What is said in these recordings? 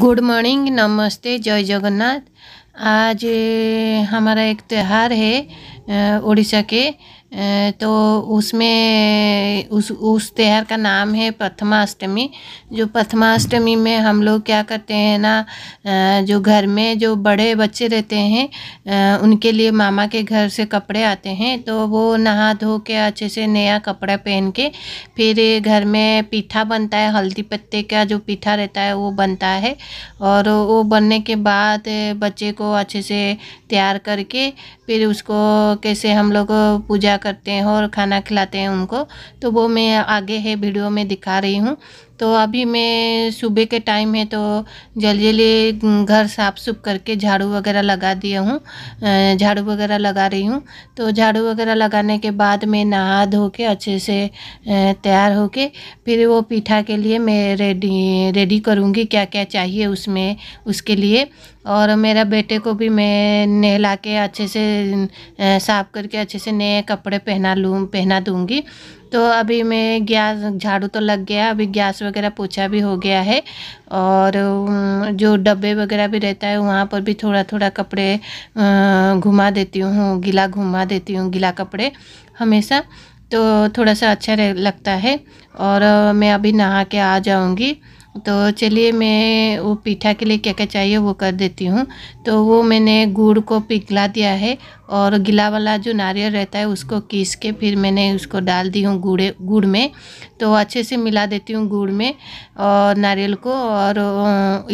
good morning नमस्ते जय जगन्नाथ आज हमारा एक त्यौहार है उड़ीसा के तो उसमें उस उस त्यौहार का नाम है प्रथमाष्टमी जो प्रथमाष्टमी में हम लोग क्या करते हैं ना जो घर में जो बड़े बच्चे रहते हैं उनके लिए मामा के घर से कपड़े आते हैं तो वो नहा धो के अच्छे से नया कपड़ा पहन के फिर घर में पीठा बनता है हल्दी पत्ते का जो पीठा रहता है वो बनता है और वो बनने के बाद बच्चे को अच्छे से तैयार करके फिर उसको कैसे हम लोग पूजा करते हैं और खाना खिलाते हैं उनको तो वो मैं आगे है वीडियो में दिखा रही हूँ तो अभी मैं सुबह के टाइम है तो जल्दी जल्दी घर साफ सुफ करके झाड़ू वगैरह लगा दिया हूँ झाड़ू वगैरह लगा रही हूँ तो झाड़ू वगैरह लगाने के बाद मैं नहा धो के अच्छे से तैयार हो के फिर वो पीठा के लिए मैं रेडी रेडी करूँगी क्या क्या चाहिए उसमें उसके लिए और मेरा बेटे को भी मैं नहला के अच्छे से साफ करके अच्छे से नए कपड़े पहना लूँ पहना दूँगी तो अभी मैं गैस झाड़ू तो लग गया अभी गैस वगैरह पोछा भी हो गया है और जो डब्बे वगैरह भी रहता है वहाँ पर भी थोड़ा थोड़ा कपड़े घुमा देती हूँ गीला घुमा देती हूँ गीला कपड़े हमेशा तो थोड़ा सा अच्छा लगता है और मैं अभी नहा के आ जाऊँगी तो चलिए मैं वो पीठा के लिए क्या क्या चाहिए वो कर देती हूँ तो वो मैंने गुड़ को पिघला दिया है और गिला वाला जो नारियल रहता है उसको कीस के फिर मैंने उसको डाल दी हूँ गुड़े गुड़ में तो अच्छे से मिला देती हूँ गुड़ में और नारियल को और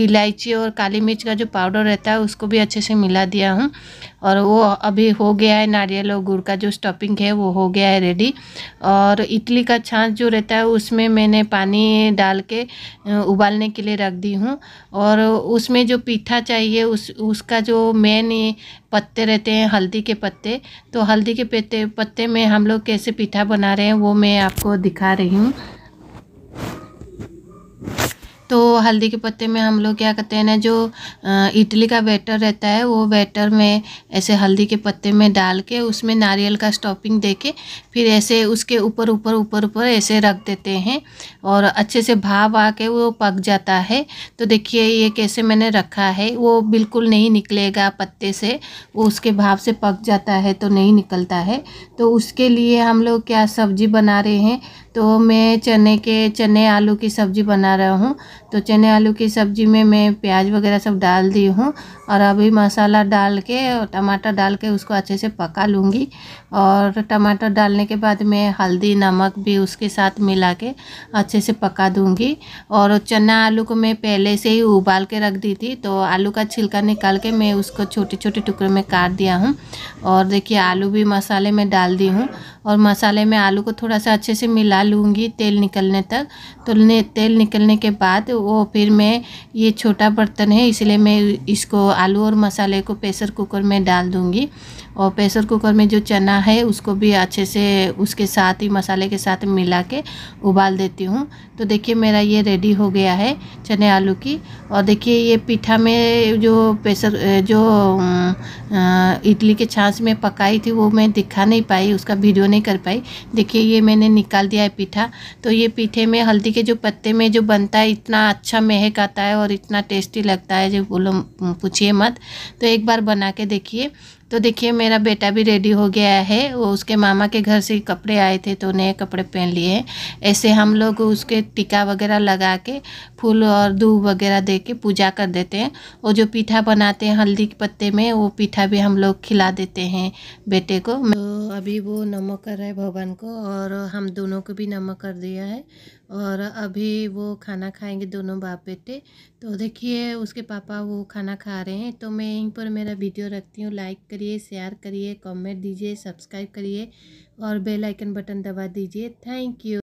इलायची और काली मिर्च का जो पाउडर रहता है उसको भी अच्छे से मिला दिया हूँ और वो अभी हो गया है नारियल और गुड़ का जो स्टफिंग है वो हो गया है रेडी और इडली का छाछ जो रहता है उसमें मैंने पानी डाल के उबालने के लिए रख दी हूँ और उसमें जो पीठा चाहिए उस उसका जो मेन पत्ते रहते हैं हल्दी के पत्ते तो हल्दी के पत्ते पत्ते में हम लोग कैसे पीठा बना रहे हैं वो मैं आपको दिखा रही हूँ तो तो हल्दी के पत्ते में हम लोग क्या करते हैं ना जो इडली का बैटर रहता है वो बैटर में ऐसे हल्दी के पत्ते में डाल के उसमें नारियल का स्टॉपिंग दे के फिर ऐसे उसके ऊपर ऊपर ऊपर ऊपर ऐसे रख देते हैं और अच्छे से भाप आके वो पक जाता है तो देखिए ये कैसे मैंने रखा है वो बिल्कुल नहीं निकलेगा पत्ते से वो उसके भाप से पक जाता है तो नहीं निकलता है तो उसके लिए हम लोग क्या सब्जी बना रहे हैं तो मैं चने के चने आलू की सब्जी बना रहा हूँ तो चने आलू की सब्ज़ी में मैं प्याज वगैरह सब डाल दी हूँ और अभी मसाला डाल के टमाटर डाल के उसको अच्छे से पका लूँगी और टमाटर डालने के बाद मैं हल्दी नमक भी उसके साथ मिला के अच्छे से पका दूँगी और चना आलू को मैं पहले से ही उबाल के रख दी थी तो आलू का छिलका निकाल के मैं उसको छोटे छोटे टुकड़े में काट दिया हूँ और देखिए आलू भी मसाले में डाल दी हूँ और मसाले में आलू को थोड़ा सा अच्छे से मिला लूँगी तेल निकलने तक तो ने तेल निकलने के बाद वो फिर मैं ये छोटा बर्तन है इसलिए मैं इसको आलू और मसाले को प्रेशर कुकर में डाल दूँगी और प्रेशर कुकर में जो चना है उसको भी अच्छे से उसके साथ ही मसाले के साथ मिला के उबाल देती हूँ तो देखिए मेरा ये रेडी हो गया है चने आलू की और देखिए ये पीठा में जो प्रेशर जो इडली के छाछ में पकाई थी वो मैं दिखा नहीं पाई उसका वीडियो नहीं नहीं कर पाई देखिए ये मैंने निकाल दिया है पीठा तो ये पीठे में हल्दी के जो पत्ते में जो बनता है इतना अच्छा महक आता है और इतना टेस्टी लगता है जो बोलो पूछिए मत तो एक बार बना के देखिए तो देखिए मेरा बेटा भी रेडी हो गया है वो उसके मामा के घर से कपड़े आए थे तो नए कपड़े पहन लिए ऐसे हम लोग उसके टीका वगैरह लगा के फूल और दूध वगैरह दे के पूजा कर देते हैं और जो पीठा बनाते हैं हल्दी के पत्ते में वो पीठा भी हम लोग खिला देते हैं बेटे को तो अभी वो नमक कर रहा है भगवान को और हम दोनों को भी नमक कर दिया है और अभी वो खाना खाएंगे दोनों बाप बेटे तो देखिए उसके पापा वो खाना खा रहे हैं तो मैं यहीं पर मेरा वीडियो रखती हूँ लाइक करिए शेयर करिए कमेंट दीजिए सब्सक्राइब करिए और बेल आइकन बटन दबा दीजिए थैंक यू